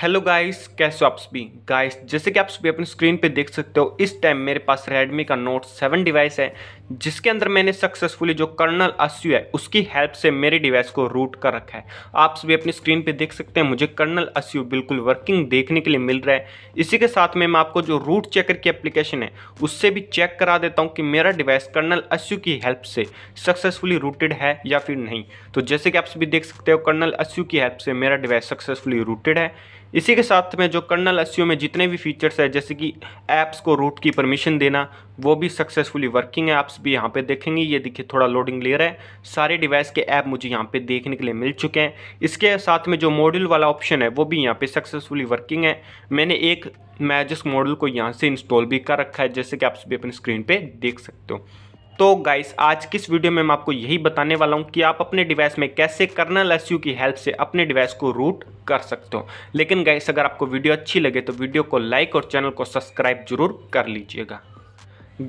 hello guys कैसे आप सभी गाइस जैसे कि आप सभी अपनी स्क्रीन पे देख सकते हो इस टाइम मेरे पास रेडमी का नोट 7 डिवाइस है जिसके अंदर मैंने सक्सेसफुली जो कर्नल अस्यू है उसकी हेल्प से मेरे डिवाइस को रूट कर रखा है आप सभी अपनी स्क्रीन पे देख सकते हैं मुझे कर्नल अस्यू बिल्कुल वर्किंग देखने के लिए मिल रहा है इसी के साथ में मैं आपको जो रूट चेकर की एप्लीकेशन है उससे भी चेक करा देता हूँ कि मेरा डिवाइस कर्नल अस्यू की हेल्प से सक्सेसफुली रूटेड है या फिर नहीं तो जैसे कि आप सभी देख सकते हो कर्नल अस्यू की हेल्प से मेरा डिवाइस सक्सेसफुली रूटेड है इसी के साथ में जो कर्नल एस में जितने भी फीचर्स है जैसे कि ऐप्स को रूट की परमिशन देना वो भी सक्सेसफुली वर्किंग है ऐप्स भी यहाँ पे देखेंगे ये देखिए थोड़ा लोडिंग ले रहा है सारे डिवाइस के ऐप मुझे यहाँ पे देखने के लिए मिल चुके हैं इसके साथ में जो मॉड्यूल वाला ऑप्शन है वो भी यहाँ पे सक्सेसफुली वर्किंग है मैंने एक मैजिस मॉडल को यहाँ से इंस्टॉल भी कर रखा है जैसे कि आप सभी अपनी स्क्रीन पर देख सकते हो तो गाइस आज किस वीडियो में मैं आपको यही बताने वाला हूँ कि आप अपने डिवाइस में कैसे कर्नल एस की हेल्प से अपने डिवाइस को रूट कर सकते हो लेकिन गाइस अगर आपको वीडियो अच्छी लगे तो वीडियो को लाइक और चैनल को सब्सक्राइब जरूर कर लीजिएगा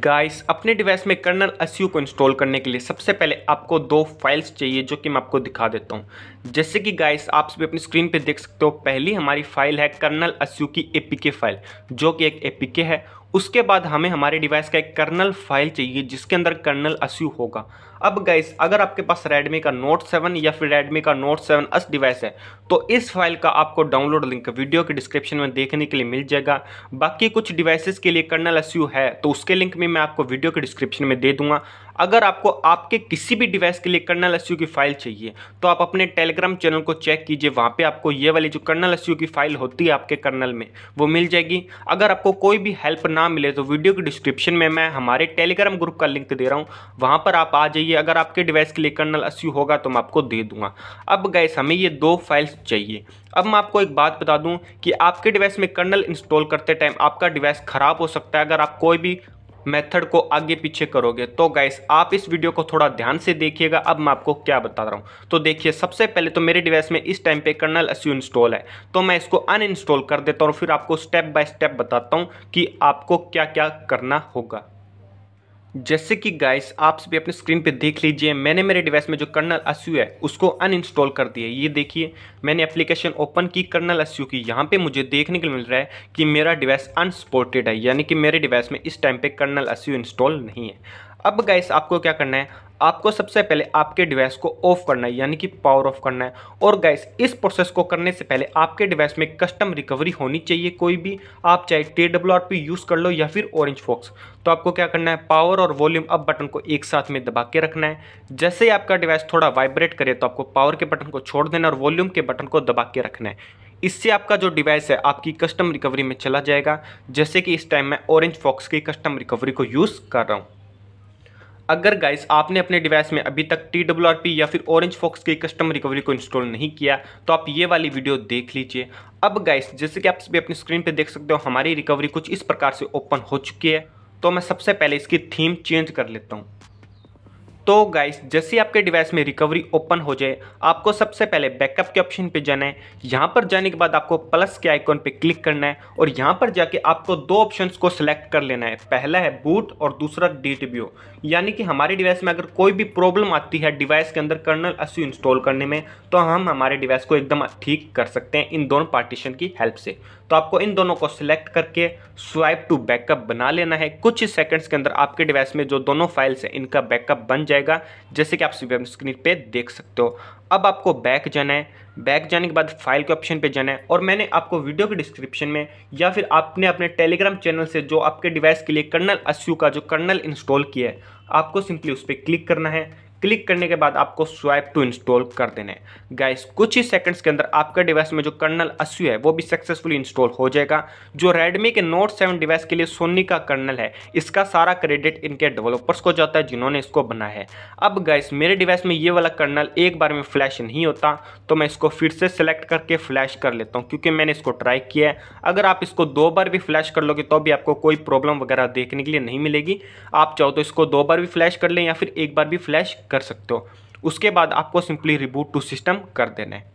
गाइस अपने डिवाइस में कर्नल एस को इंस्टॉल करने के लिए सबसे पहले आपको दो फाइल्स चाहिए जो कि मैं आपको दिखा देता हूँ जैसे कि गाइस आप सभी अपनी स्क्रीन पे देख सकते हो पहली हमारी फाइल है कर्नल एस की एपीके फाइल जो कि एक एपीके है उसके बाद हमें हमारे डिवाइस का एक कर्नल फाइल चाहिए जिसके अंदर कर्नल अस्यू होगा अब गाइस अगर आपके पास रेडमी का नोट सेवन या फिर रेडमी का नोट सेवन डिवाइस है तो इस फाइल का आपको डाउनलोड लिंक वीडियो के डिस्क्रिप्शन में देखने के लिए मिल जाएगा बाकी कुछ डिवाइसेस के लिए कर्नल एस है तो उसके लिंक भी मैं आपको वीडियो के डिस्क्रिप्शन में दे दूंगा अगर आपको आपके किसी भी डिवाइस के लिए कर्नल एस की फाइल चाहिए तो आप अपने टेलीग्राम चैनल को चेक कीजिए वहाँ पर आपको ये वाली जो कर्नल एस की फाइल होती है आपके कर्नल में वो मिल जाएगी अगर आपको कोई भी हेल्प ना मिले तो वीडियो के डिस्क्रिप्शन में मैं हमारे टेलीग्राम ग्रुप का लिंक दे रहा हूँ वहाँ पर आप आ जाइए चाहिए अगर आपके डिवाइस के लिए कर्नल अस्सी होगा तो मैं आपको दे दूंगा अब गए हमें ये दो फाइल्स चाहिए अब मैं आपको एक बात बता दूं कि आपके डिवाइस में कर्नल इंस्टॉल करते टाइम आपका डिवाइस ख़राब हो सकता है अगर आप कोई भी मेथड को आगे पीछे करोगे तो गाइस आप इस वीडियो को थोड़ा ध्यान से देखिएगा अब मैं आपको क्या बता रहा हूँ तो देखिए सबसे पहले तो मेरे डिवाइस में इस टाइम पे कर्नल अस्यू इंस्टॉल है तो मैं इसको अन इंस्टॉल कर देता हूँ फिर आपको स्टेप बाय स्टेप बताता हूँ कि आपको क्या क्या करना होगा जैसे कि गाइस आप सभी अपने स्क्रीन पे देख लीजिए मैंने मेरे डिवाइस में जो कर्नल अस्यू है उसको अनइंस्टॉल कर दिया ये देखिए मैंने एप्लीकेशन ओपन की कर्नल अस्यू की यहाँ पे मुझे देखने को मिल रहा है कि मेरा डिवाइस अनसपोर्टेड है यानी कि मेरे डिवाइस में इस टाइम पे कर्नल अस्यू इंस्टॉल नहीं है अब गैस आपको क्या करना है आपको सबसे पहले आपके डिवाइस को ऑफ करना है यानी कि पावर ऑफ करना है और गैस इस प्रोसेस को करने से पहले आपके डिवाइस में कस्टम रिकवरी होनी चाहिए कोई भी आप चाहे T W R P use कर लो या फिर ऑरेंज फॉक्स तो आपको क्या करना है पावर और वॉल्यूम अप बटन को एक साथ में दबा के रखना है जैसे ही आपका डिवाइस थोड़ा वाइब्रेट करे तो आपको पावर के बटन को छोड़ देना और वॉल्यूम के बटन को दबा के रखना है इससे आपका जो डिवाइस है आपकी कस्टम रिकवरी में चला जाएगा जैसे कि इस टाइम मैं ऑरेंज फॉक्स की कस्टम रिकवरी को यूज़ कर रहा हूँ अगर गाइस आपने अपने डिवाइस में अभी तक टी डब्ल्यू आर पी या फिर ऑरेंज फॉक्स की कस्टम रिकवरी को इंस्टॉल नहीं किया तो आप ये वाली वीडियो देख लीजिए अब गाइस जैसे कि आप सभी अपनी स्क्रीन पर देख सकते हो हमारी रिकवरी कुछ इस प्रकार से ओपन हो चुकी है तो मैं सबसे पहले इसकी थीम चेंज कर लेता हूँ तो गाइस जैसे आपके डिवाइस में रिकवरी ओपन हो जाए आपको सबसे पहले बैकअप के ऑप्शन पे जाना है यहाँ पर जाने के बाद आपको प्लस के आइकॉन पे क्लिक करना है और यहाँ पर जाके आपको दो ऑप्शंस को सिलेक्ट कर लेना है पहला है बूट और दूसरा डी यानी कि हमारे डिवाइस में अगर कोई भी प्रॉब्लम आती है डिवाइस के अंदर कर्नल अस्सी इंस्टॉल करने में तो हम हमारे डिवाइस को एकदम ठीक कर सकते हैं इन दोनों पार्टीशन की हेल्प से तो आपको इन दोनों को सिलेक्ट करके स्वाइप टू बैकअप बना लेना है कुछ ही सेकेंड्स के अंदर आपके डिवाइस में जो दोनों फाइल्स हैं इनका बैकअप बन जाएगा जैसे कि आप स्क्रीन पे देख सकते हो अब आपको बैक जाना है बैक जाने के बाद फाइल के ऑप्शन पे जाना है और मैंने आपको वीडियो के डिस्क्रिप्शन में या फिर आपने अपने टेलीग्राम चैनल से जो आपके डिवाइस के लिए कर्नल अस्यू का जो कर्नल इंस्टॉल किया है आपको सिंपली उस पर क्लिक करना है क्लिक करने के बाद आपको स्वाइप टू इंस्टॉल कर देने गाइस कुछ ही सेकंड्स के अंदर आपके डिवाइस में जो कर्नल अस्यू है वो भी सक्सेसफुली इंस्टॉल हो जाएगा जो रेडमी के नोट सेवन डिवाइस के लिए सोनी का कर्नल है इसका सारा क्रेडिट इनके डेवलपर्स को जाता है जिन्होंने इसको बनाया है अब गाइस मेरे डिवाइस में ये वाला कर्नल एक बार में फ्लैश नहीं होता तो मैं इसको फिर से सिलेक्ट करके फ्लैश कर लेता हूँ क्योंकि मैंने इसको ट्राई किया है अगर आप इसको दो बार भी फ्लैश कर लोगे तो भी आपको कोई प्रॉब्लम वगैरह देखने के लिए नहीं मिलेगी आप चाहो तो इसको दो बार भी फ्लैश कर लें या फिर एक बार भी फ्लैश कर सकते हो उसके बाद आपको सिंपली रिबूट टू सिस्टम कर देना है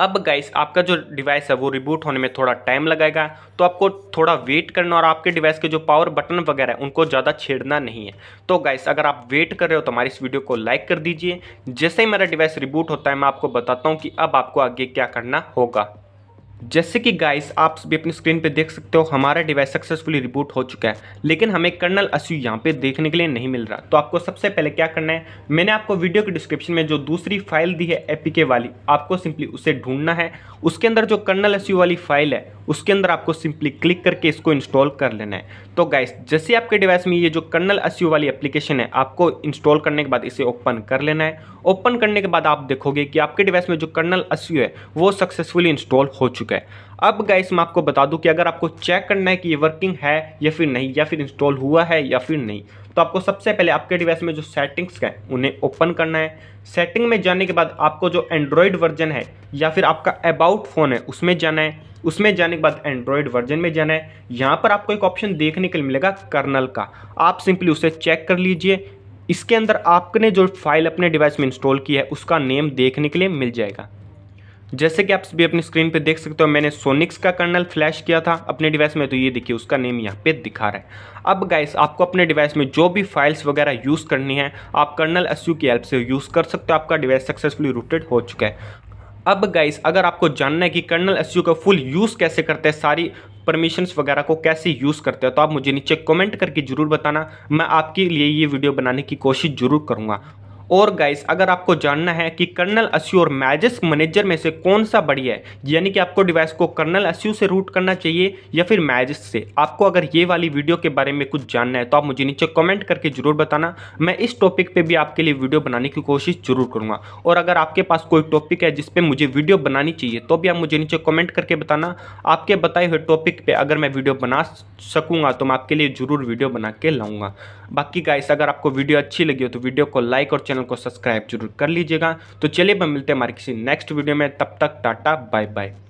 अब गाइस आपका जो डिवाइस है वो रिबूट होने में थोड़ा टाइम लगाएगा तो आपको थोड़ा वेट करना और आपके डिवाइस के जो पावर बटन वगैरह है उनको ज़्यादा छेड़ना नहीं है तो गाइस अगर आप वेट कर रहे हो तो हमारी इस वीडियो को लाइक कर दीजिए जैसे ही मेरा डिवाइस रिबूट होता है मैं आपको बताता हूँ कि अब आपको आगे क्या करना होगा जैसे कि गाइस आप भी अपनी स्क्रीन पे देख सकते हो हमारा डिवाइस सक्सेसफुली रिबूट हो चुका है लेकिन हमें कर्नल अस्यू यहाँ पे देखने के लिए नहीं मिल रहा तो आपको सबसे पहले क्या करना है मैंने आपको वीडियो के डिस्क्रिप्शन में जो दूसरी फाइल दी है एपीके वाली आपको सिंपली उसे ढूंढना है उसके अंदर जो कर्नल अस्यू वाली फाइल है उसके अंदर आपको सिंपली क्लिक करके इसको इंस्टॉल कर लेना है तो गाइस जैसे आपके डिवाइस में ये जो कर्नल एस वाली एप्लीकेशन है आपको इंस्टॉल करने के बाद इसे ओपन कर लेना है ओपन करने के बाद आप देखोगे कि आपके डिवाइस में जो कर्नल एस है वो सक्सेसफुली इंस्टॉल हो चुका है अब गाइस मैं आपको बता दूँ कि अगर आपको चेक करना है कि ये वर्किंग है या फिर नहीं या फिर इंस्टॉल हुआ है या फिर नहीं तो आपको सबसे पहले आपके डिवाइस में जो सेटिंग्स हैं उन्हें ओपन करना है सेटिंग में जाने के बाद आपको जो एंड्रॉयड वर्जन है या फिर आपका अबाउट फ़ोन है उसमें जाना है उसमें जाने के बाद एंड्रॉयड वर्जन में जाना है यहाँ पर आपको एक ऑप्शन देखने के लिए मिलेगा कर्नल का आप सिंपली उसे चेक कर लीजिए इसके अंदर आपने जो फाइल अपने डिवाइस में इंस्टॉल की है उसका नेम देखने के लिए मिल जाएगा जैसे कि आप भी अपनी स्क्रीन पर देख सकते हो मैंने सोनिक्स का कर्नल फ्लैश किया था अपने डिवाइस में तो ये देखिए उसका नेम यहाँ पे दिखा रहा है अब गाइस आपको अपने डिवाइस में जो भी फाइल्स वगैरह यूज़ करनी है आप कर्नल एस की हेल्प से यूज़ कर सकते हो आपका डिवाइस सक्सेसफुली रूटेड हो चुका है अब गाइस अगर आपको जानना है कि कर्नल एस का फुल यूज़ कैसे करते हैं सारी परमिशंस वगैरह को कैसे यूज़ करते हैं तो आप मुझे नीचे कमेंट करके ज़रूर बताना मैं आपके लिए ये वीडियो बनाने की कोशिश ज़रूर करूँगा और गाइस अगर आपको जानना है कि कर्नल अस्यू और मैजिस्क मैनेजर में से कौन सा बढ़िया है यानी कि आपको डिवाइस को कर्नल अस्यू से रूट करना चाहिए या फिर मैजिस्क से आपको अगर ये वाली वीडियो के बारे में कुछ जानना है तो आप मुझे नीचे कमेंट करके जरूर बताना मैं इस टॉपिक पर भी आपके लिए वीडियो बनाने की कोशिश जरूर करूँगा और अगर आपके पास कोई टॉपिक है जिसपे मुझे वीडियो बनानी चाहिए तो भी आप मुझे नीचे कॉमेंट करके बताना आपके बताए हुए टॉपिक पर अगर मैं वीडियो बना सकूँगा तो मैं आपके लिए ज़रूर वीडियो बना के लाऊँगा बाकी गाइस अगर आपको वीडियो अच्छी लगी हो तो वीडियो को लाइक और चैनल चैनल को सब्सक्राइब जरूर कर लीजिएगा तो चलिए मैं मिलते हैं हमारे किसी नेक्स्ट वीडियो में तब तक टाटा बाय बाय